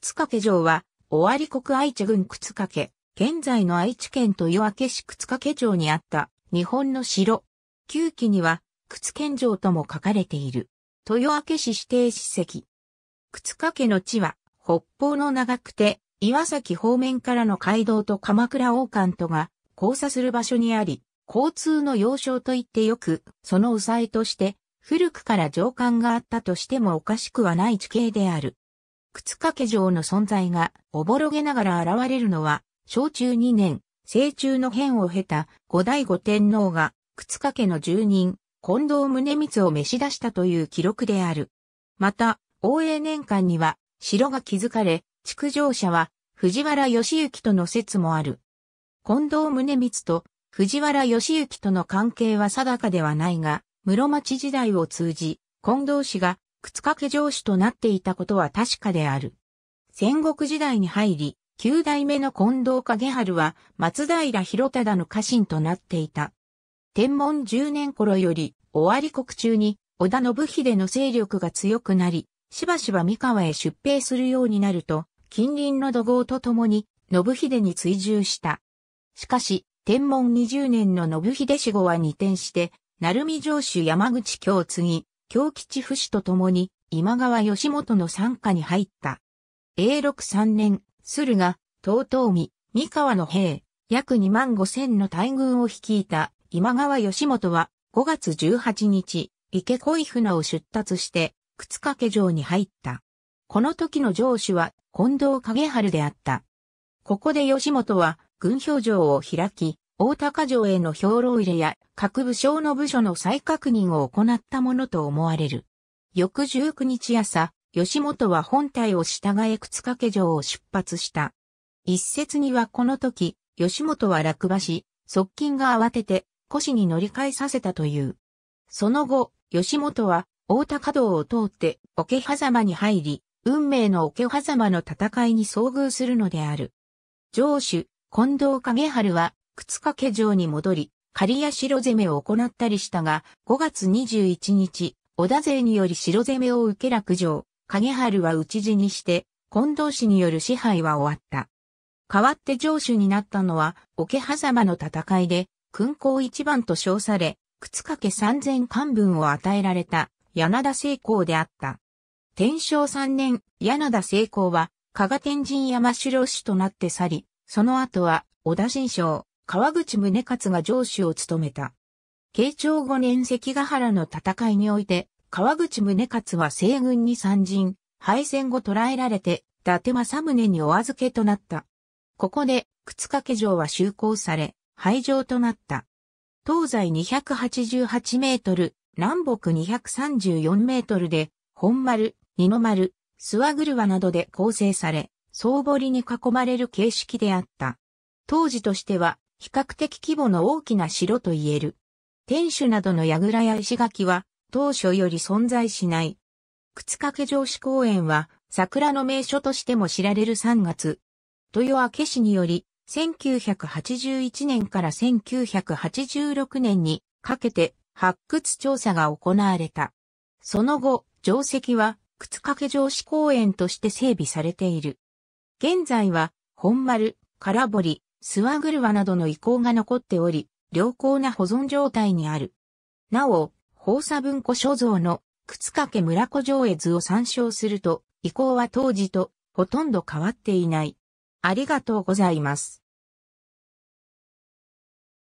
靴掛城は、尾張国愛知郡靴掛、現在の愛知県豊明市靴掛城にあった日本の城。旧記には、靴県城とも書かれている。豊明市指定史跡。靴掛の地は、北方の長くて、岩崎方面からの街道と鎌倉王冠とが交差する場所にあり、交通の要衝といってよく、そのさえとして、古くから上官があったとしてもおかしくはない地形である。靴掛け城の存在がおぼろげながら現れるのは、小中2年、成中の変を経た五代五天皇が、靴掛けの住人、近藤宗光を召し出したという記録である。また、応永年間には、城が築かれ、築城者は、藤原義行との説もある。近藤宗光と藤原義行との関係は定かではないが、室町時代を通じ、近藤氏が靴掛城主となっていたことは確かである。戦国時代に入り、九代目の近藤影春は松平広忠の家臣となっていた。天文十年頃より、終わり国中に、織田信秀の勢力が強くなり、しばしば三河へ出兵するようになると、近隣の土豪と共に、信秀に追従した。しかし、天文二十年の信秀死後は二転して、鳴海城主山口京継ぎ、京吉不死と共に今川義元の参加に入った。永禄3年、駿河、遠江、三河の兵、約2万5千の大軍を率いた今川義元は5月18日、池恋船を出立して、靴掛城に入った。この時の城主は近藤影春であった。ここで義元は軍表城を開き、大高城への兵糧入れや各武将の部署の再確認を行ったものと思われる。翌19日朝、吉本は本体を従え靴掛城を出発した。一説にはこの時、吉本は落馬し、側近が慌てて、腰に乗り換えさせたという。その後、吉本は、大高道を通って、桶狭間に入り、運命の桶狭間の戦いに遭遇するのである。城主、近藤影春は、靴掛城に戻り、狩屋城攻めを行ったりしたが、5月21日、織田勢により城攻めを受け落城、影春は討ち死にして、近藤氏による支配は終わった。代わって城主になったのは、桶狭間の戦いで、勲功一番と称され、靴掛三千官分を与えられた、柳田成功であった。天正三年、柳田成功は、加賀天神山城主となって去り、その後は、織田新将、川口宗勝が上司を務めた。慶長5年関ヶ原の戦いにおいて、川口宗勝は西軍に参陣、敗戦後捕らえられて、伊達政宗にお預けとなった。ここで、靴掛城は修行され、廃城となった。東西288メートル、南北234メートルで、本丸、二の丸、諏訪車などで構成され、総堀に囲まれる形式であった。当時としては比較的規模の大きな城と言える。天守などの櫓や石垣は当初より存在しない。靴掛城址公園は桜の名所としても知られる3月。豊明市により、1981年から1986年にかけて発掘調査が行われた。その後、城跡は靴掛城址公園として整備されている。現在は、本丸、空堀、スワグルワなどの遺構が残っており、良好な保存状態にある。なお、放射文庫所蔵の靴掛村古城絵図を参照すると、遺構は当時とほとんど変わっていない。ありがとうございます。